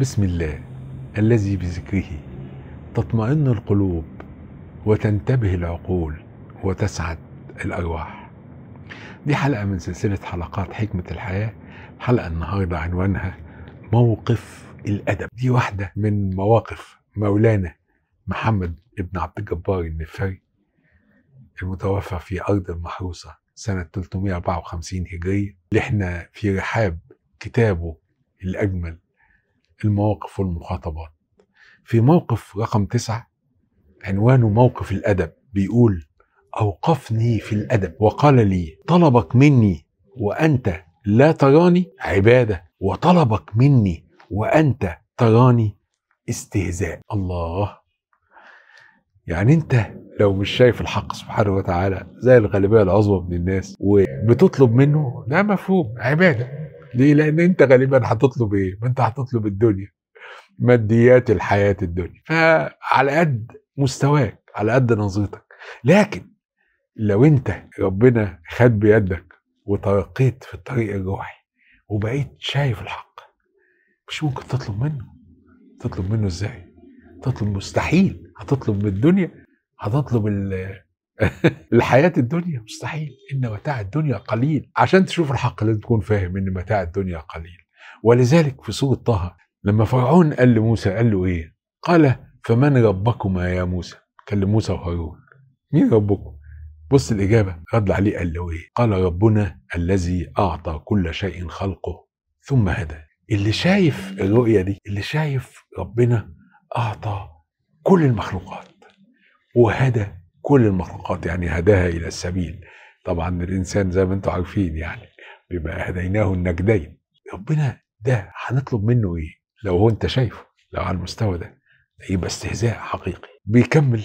بسم الله الذي بذكره تطمئن القلوب وتنتبه العقول وتسعد الأرواح دي حلقة من سلسلة حلقات حكمة الحياة حلقه النهاردة عنوانها موقف الأدب دي واحدة من مواقف مولانا محمد ابن عبد الجبار النفري المتوفى في أرض المحروسة سنة 354 هجرية اللي احنا في رحاب كتابه الأجمل المواقف والمخاطبات في موقف رقم تسعة عنوانه موقف الأدب بيقول أوقفني في الأدب وقال لي طلبك مني وأنت لا تراني عبادة وطلبك مني وأنت تراني استهزاء الله يعني انت لو مش شايف الحق سبحانه وتعالى زي الغالبيه العظمى من الناس وبتطلب منه ده مفهوم عباده ليه؟ لان انت غالبا هتطلب ايه؟ ما انت هتطلب الدنيا ماديات الحياه الدنيا فعلى قد مستواك على قد نظرتك لكن لو انت ربنا خد بيدك وترقيت في الطريق الروحي وبقيت شايف الحق مش ممكن تطلب منه تطلب منه ازاي تطلب مستحيل هتطلب من الدنيا هتطلب الحياة الدنيا مستحيل إن متاع الدنيا قليل عشان تشوف الحق لازم تكون فاهم إن متاع الدنيا قليل ولذلك في سورة طه لما فرعون قال لموسى قال له إيه قال فمن ربكما يا موسى قال موسى وهارون مين ربكم بص الإجابة رد عليه قال له إيه قال ربنا الذي أعطى كل شيء خلقه ثم هدى اللي شايف الرؤية دي اللي شايف ربنا أعطى كل المخلوقات وهدى كل المخلوقات يعني هداها الى السبيل طبعا الانسان زي ما انتم عارفين يعني بما هديناه النجدين ربنا ده هنطلب منه ايه لو هو انت شايفه لو على المستوى ده يبقى استهزاء حقيقي بيكمل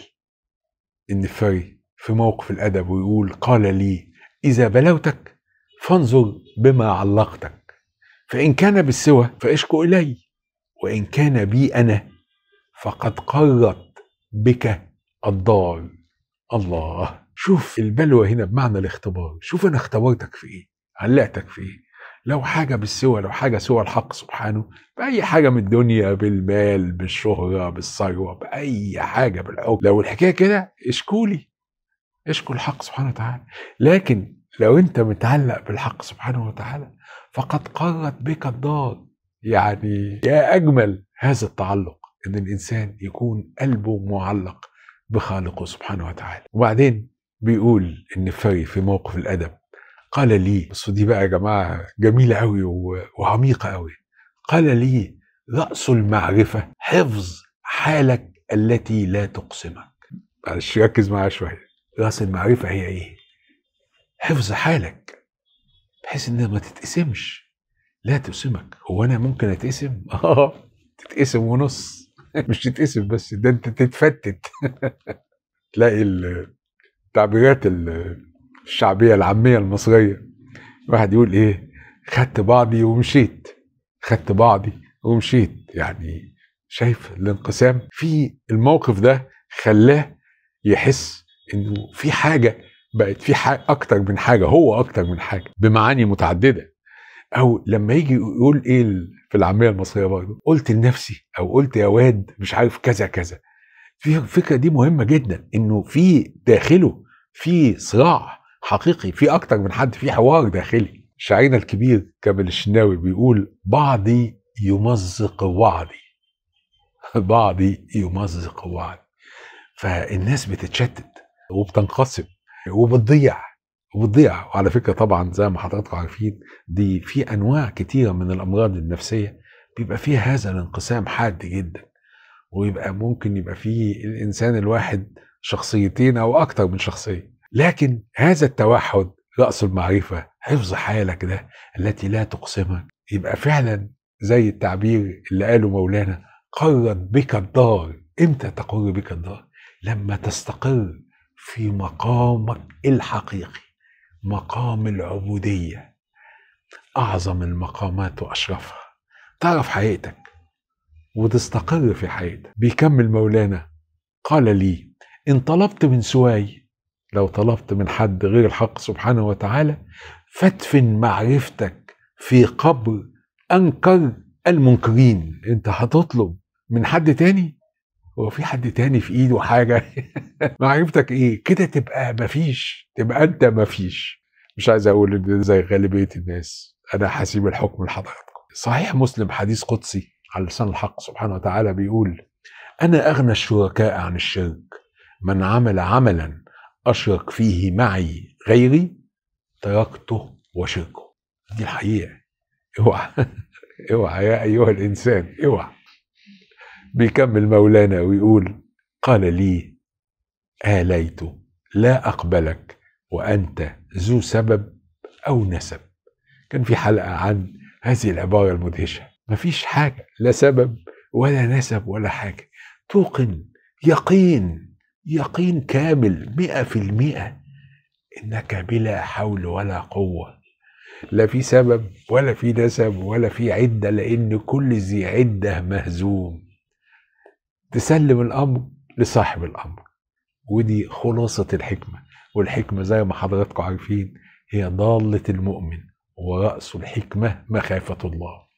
النفاري في موقف الادب ويقول قال لي اذا بلوتك فانظر بما علقتك فان كان بالسوى فاشكو الي وان كان بي انا فقد قرت بك الضال الله شوف البلوى هنا بمعنى الاختبار شوف انا اختبرتك في ايه علقتك في ايه لو حاجه بالسوى لو حاجه سوى الحق سبحانه باي حاجه من الدنيا بالمال بالشهره بالثروه باي حاجه بالحب لو الحكايه كده اشكولي اشكو الحق سبحانه وتعالى لكن لو انت متعلق بالحق سبحانه وتعالى فقد قرت بك الدار يعني يا اجمل هذا التعلق ان الانسان يكون قلبه معلق بخالقه سبحانه وتعالى وبعدين بيقول النفاوي في موقف الأدب قال لي بس دي بقى يا جماعة جميلة قوي وعميقة قوي قال لي رأس المعرفة حفظ حالك التي لا تقسمك معلش ركز معايا شوية رأس المعرفة هي إيه؟ حفظ حالك بحيث إنها ما تتقسمش لا تقسمك هو أنا ممكن أتقسم؟ آه تتقسم ونص مش تتقسم بس ده انت تتفتت تلاقي التعبيرات الشعبيه العاميه المصريه واحد يقول ايه خدت بعضي ومشيت خدت بعضي ومشيت يعني شايف الانقسام في الموقف ده خلاه يحس انه في حاجه بقت في حاجة اكتر من حاجه هو اكتر من حاجه بمعاني متعدده او لما يجي يقول ايه في العاميه المصريه برضه قلت لنفسي او قلت يا واد مش عارف كذا كذا في الفكره دي مهمه جدا انه في داخله في صراع حقيقي في اكتر من حد في حوار داخلي شاعرنا الكبير كامل الشناوي بيقول بعضي يمزق وعدي بعضي يمزق وعدي فالناس بتتشتت وبتنقسم وبتضيع وتضيع وعلى فكره طبعا زي ما حضراتكم عارفين دي في انواع كتيره من الامراض النفسيه بيبقى فيها هذا الانقسام حاد جدا ويبقى ممكن يبقى في الانسان الواحد شخصيتين او اكتر من شخصيه لكن هذا التوحد راس المعرفه حفظ حالك ده التي لا تقسمك يبقى فعلا زي التعبير اللي قاله مولانا قرت بك الدار امتى تقر بك الدار لما تستقر في مقامك الحقيقي مقام العبودية أعظم المقامات وأشرفها تعرف حقيقتك وتستقر في حياتك بيكمل مولانا قال لي إن طلبت من سواي لو طلبت من حد غير الحق سبحانه وتعالى فادفن معرفتك في قبر أنكر المنكرين أنت هتطلب من حد تاني هو في حد تاني في ايده حاجه معرفتك ايه كده تبقى مفيش تبقى انت مفيش مش عايز اقول ان زي غالبيه الناس انا حسيب الحكم لحضراتكم صحيح مسلم حديث قدسي على لسان الحق سبحانه وتعالى بيقول انا اغنى الشركاء عن الشرك من عمل عملا اشرك فيه معي غيري تركته وشركه دي الحقيقه اوعى اوعى يا ايها الانسان اوعى بيكمل مولانا ويقول قال لي آليت لا أقبلك وأنت ذو سبب أو نسب كان في حلقة عن هذه العبارة المدهشة مفيش حاجة لا سبب ولا نسب ولا حاجة توقن يقين يقين كامل مئة في المئة إنك بلا حول ولا قوة لا في سبب ولا في نسب ولا في عدة لأن كل ذي عدة مهزوم تسلم الامر لصاحب الامر ودي خلاصه الحكمه والحكمه زي ما حضراتكم عارفين هي ضاله المؤمن وراس الحكمه مخافه الله